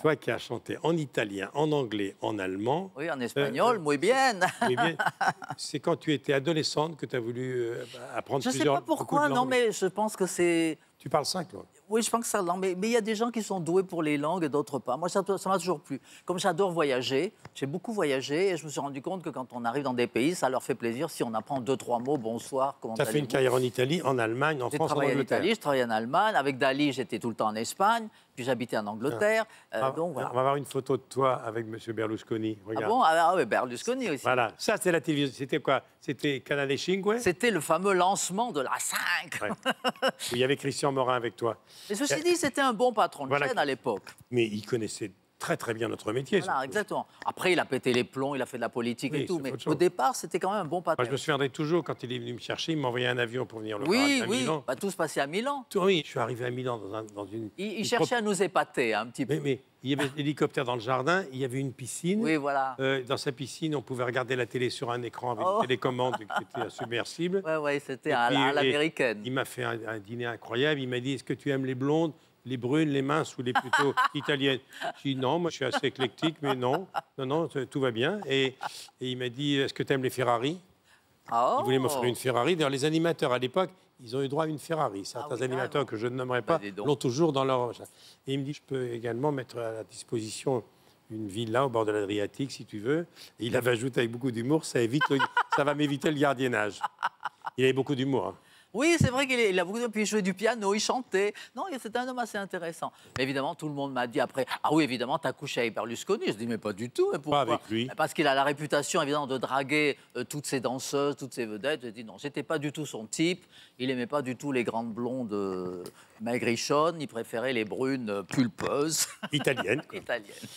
Toi qui as chanté en italien, en anglais, en allemand. Oui, en euh, espagnol, euh, muy bien. C'est quand tu étais adolescente que tu as voulu euh, apprendre plusieurs Je ne sais pas pourquoi, non, mais je pense que c'est... Tu parles cinq langues. Oui, je pense que ça l'a. Mais il y a des gens qui sont doués pour les langues et d'autres pas. Moi, ça m'a toujours plu. Comme j'adore voyager, j'ai beaucoup voyagé et je me suis rendu compte que quand on arrive dans des pays, ça leur fait plaisir si on apprend deux, trois mots, bonsoir, comment Ça fait une carrière en Italie, en Allemagne, en France, en Angleterre. en Italie, je travaillais en Allemagne. Avec Dali, j'étais tout le temps en Espagne. Puis j'habitais en Angleterre. Ah. Euh, ah, on va avoir une photo de toi avec M. Berlusconi. Ah bon Ah, ah oui, Berlusconi aussi. Voilà. Ça, c'est la télévision. C'était quoi C'était Canale 5 C'était le fameux lancement de la 5. il y avait Christian Morin avec toi. Mais ceci euh, dit, c'était un bon patron de chaîne à l'époque. Mais il connaissait très très bien notre métier. Voilà, exactement. Après, il a pété les plombs, il a fait de la politique et tout, mais au départ, c'était quand même un bon patron. je me souviendrai toujours quand il est venu me chercher, il m'a envoyé un avion pour venir le voir à oui. Milan. Bah, tout se passait à Milan. oui, je suis arrivé à Milan dans, une. Il, cherchait à nous épater hein, un petit peu. Mais, mais il y avait l'hélicoptère dans le jardin, il y avait une piscine. Oui, voilà. Euh, dans sa piscine, on pouvait regarder la télé sur un écran avec une oh. télécommande qui était submersible. Oui, ouais, c'était à, l'américaine. Il m'a fait un dîner incroyable. Il m'a dit Est-ce que tu aimes les blondes les brunes, les minces ou les plutôt italiennes. Je dit non, moi je suis assez éclectique, mais non, non, non, tout va bien. Et, il m'a dit, est-ce que tu aimes les Ferrari Il voulait m'offrir une oh. Ferrari. D'ailleurs, les animateurs à l'époque, ils ont eu droit à une Ferrari. Ah Certains animateurs que je ne nommerai pas bah, l'ont toujours dans leur... Et il me dit, je peux également mettre à la disposition une villa au bord de l'Adriatique, si tu veux. Et il avait ajouté avec beaucoup d'humour, ça, ça va m'éviter le gardiennage. Il avait beaucoup d'humour. Hein. Oui, c'est vrai qu'il a beaucoup de jouer du piano, il chantait. Non, c'est un homme assez intéressant. évidemment, tout le monde m'a dit après Ah oui, évidemment, t'as couché avec Berlusconi. Je dis Mais pas du tout. Mais pourquoi pas avec lui. Parce qu'il a la réputation, évidemment, de draguer euh, toutes ses danseuses, toutes ses vedettes. Je dis Non, c'était pas du tout son type. Il aimait pas du tout les grandes blondes euh, maigrichonnes. Il préférait les brunes euh, pulpeuses. Italiennes. Italiennes.